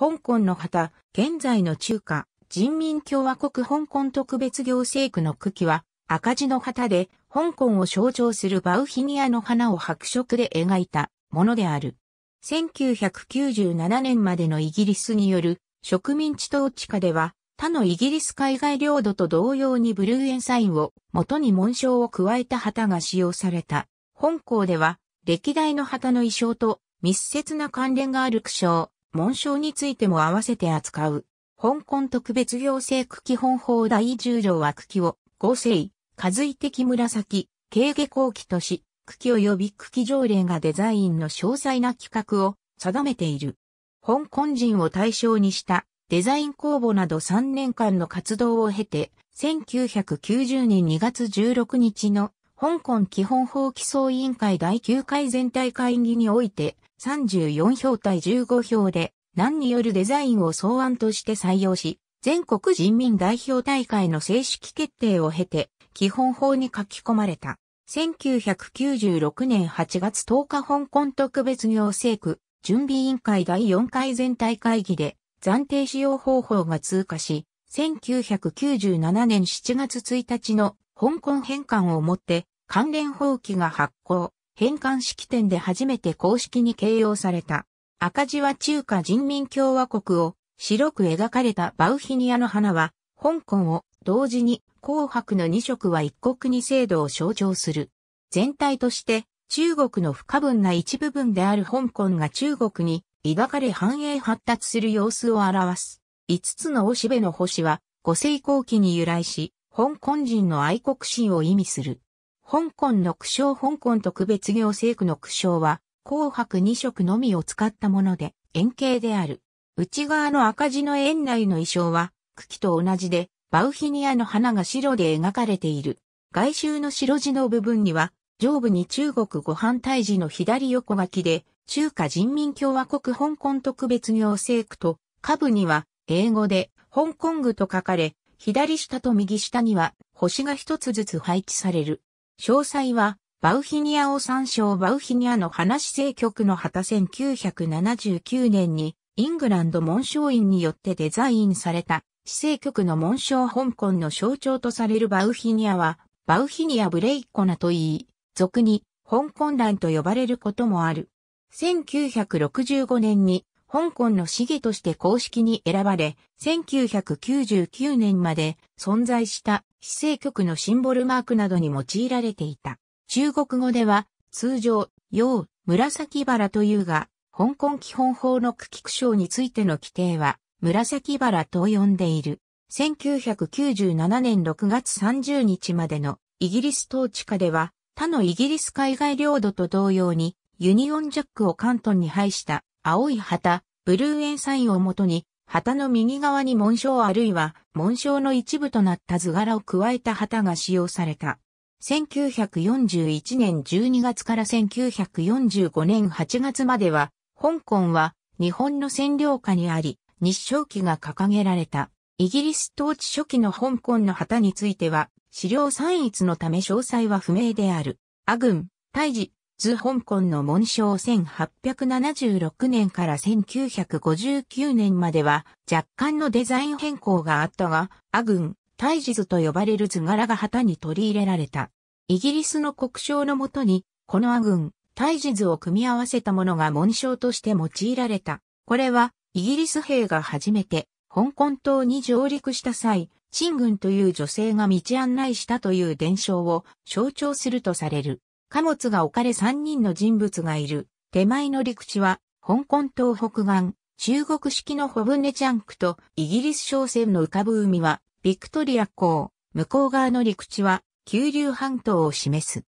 香港の旗、現在の中華人民共和国香港特別行政区の区は赤字の旗で香港を象徴するバウヒニアの花を白色で描いたものである。1997年までのイギリスによる植民地統治下では他のイギリス海外領土と同様にブルーエンサインを元に紋章を加えた旗が使用された。本校では歴代の旗の衣装と密接な関連がある区章、紋章についても合わせて扱う。香港特別行政区基本法第10条は区を合成、数意的紫、軽下後期とし、区及び区基条例がデザインの詳細な規格を定めている。香港人を対象にしたデザイン公募など3年間の活動を経て、1990年2月16日の香港基本法基礎委員会第9回全体会議において、34票対15票で、何によるデザインを草案として採用し、全国人民代表大会の正式決定を経て、基本法に書き込まれた。1996年8月10日香港特別行政区準備委員会第4回全体会議で暫定使用方法が通過し、1997年7月1日の香港返還をもって関連法規が発行。返還式典で初めて公式に形容された。赤字は中華人民共和国を白く描かれたバウヒニアの花は、香港を同時に紅白の2色は一国二制度を象徴する。全体として中国の不可分な一部分である香港が中国に抱かれ繁栄発達する様子を表す。5つのおしべの星は5世紀期に由来し、香港人の愛国心を意味する。香港の苦笑香港特別行政区の苦笑は、紅白2色のみを使ったもので、円形である。内側の赤字の園内の衣装は、茎と同じで、バウヒニアの花が白で描かれている。外周の白地の部分には、上部に中国ご飯大事の左横書きで、中華人民共和国香港特別行政区と、下部には、英語で、香港具と書かれ、左下と右下には、星が一つずつ配置される。詳細は、バウヒニアを参照バウヒニアの話政局の旗1979年に、イングランド紋章院によってデザインされた、市政局の紋章香港の象徴とされるバウヒニアは、バウヒニアブレイコナといい、俗に、香港蘭と呼ばれることもある。1965年に、香港の市議として公式に選ばれ、1999年まで存在した非正局のシンボルマークなどに用いられていた。中国語では、通常、陽、紫バラというが、香港基本法の区区章についての規定は、紫バラと呼んでいる。1997年6月30日までのイギリス統治下では、他のイギリス海外領土と同様に、ユニオンジャックを関東に配した青い旗、ブルーエンサインをもとに、旗の右側に紋章あるいは紋章の一部となった図柄を加えた旗が使用された。1941年12月から1945年8月までは、香港は日本の占領下にあり、日照旗が掲げられた。イギリス統治初期の香港の旗については、資料散逸のため詳細は不明である。阿軍、大治、図香港の紋章1876年から1959年までは若干のデザイン変更があったが、ア軍、タイジ図と呼ばれる図柄が旗に取り入れられた。イギリスの国章のもとに、このア軍、タイジ図を組み合わせたものが紋章として用いられた。これは、イギリス兵が初めて、香港島に上陸した際、陳軍という女性が道案内したという伝承を象徴するとされる。貨物が置かれ3人の人物がいる。手前の陸地は、香港東北岸、中国式のホブネチャンクとイギリス商船の浮かぶ海は、ビクトリア港、向こう側の陸地は、九流半島を示す。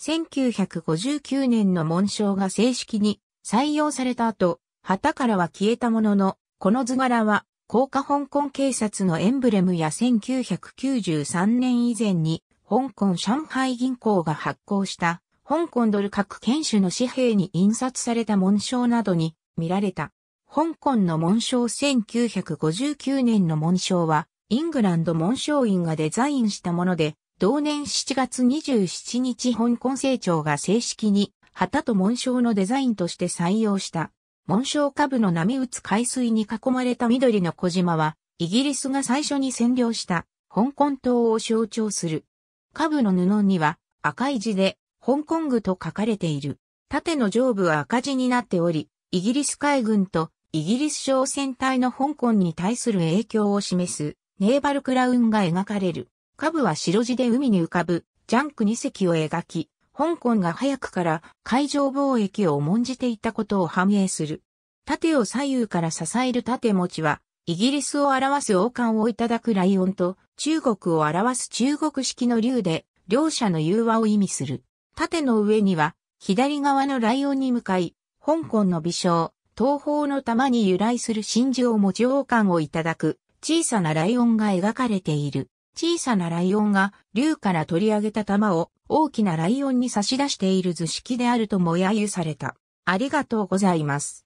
1959年の紋章が正式に採用された後、旗からは消えたものの、この図柄は、高架香港警察のエンブレムや1993年以前に、香港上海銀行が発行した香港ドル各県種の紙幣に印刷された紋章などに見られた。香港の紋章1959年の紋章は、イングランド紋章院がデザインしたもので、同年7月27日香港政庁が正式に旗と紋章のデザインとして採用した。紋章下部の波打つ海水に囲まれた緑の小島は、イギリスが最初に占領した香港島を象徴する。下部の布には赤い字で香港具と書かれている。縦の上部は赤字になっており、イギリス海軍とイギリス商船隊の香港に対する影響を示すネーバルクラウンが描かれる。下部は白地で海に浮かぶジャンク2隻を描き、香港が早くから海上貿易を重んじていたことを反映する。盾を左右から支える盾持ちは、イギリスを表す王冠をいただくライオンと、中国を表す中国式の竜で、両者の融和を意味する。縦の上には、左側のライオンに向かい、香港の微笑、東方の玉に由来する真珠を持ち王冠をいただく、小さなライオンが描かれている。小さなライオンが、竜から取り上げた玉を、大きなライオンに差し出している図式であるとも揶揄された。ありがとうございます。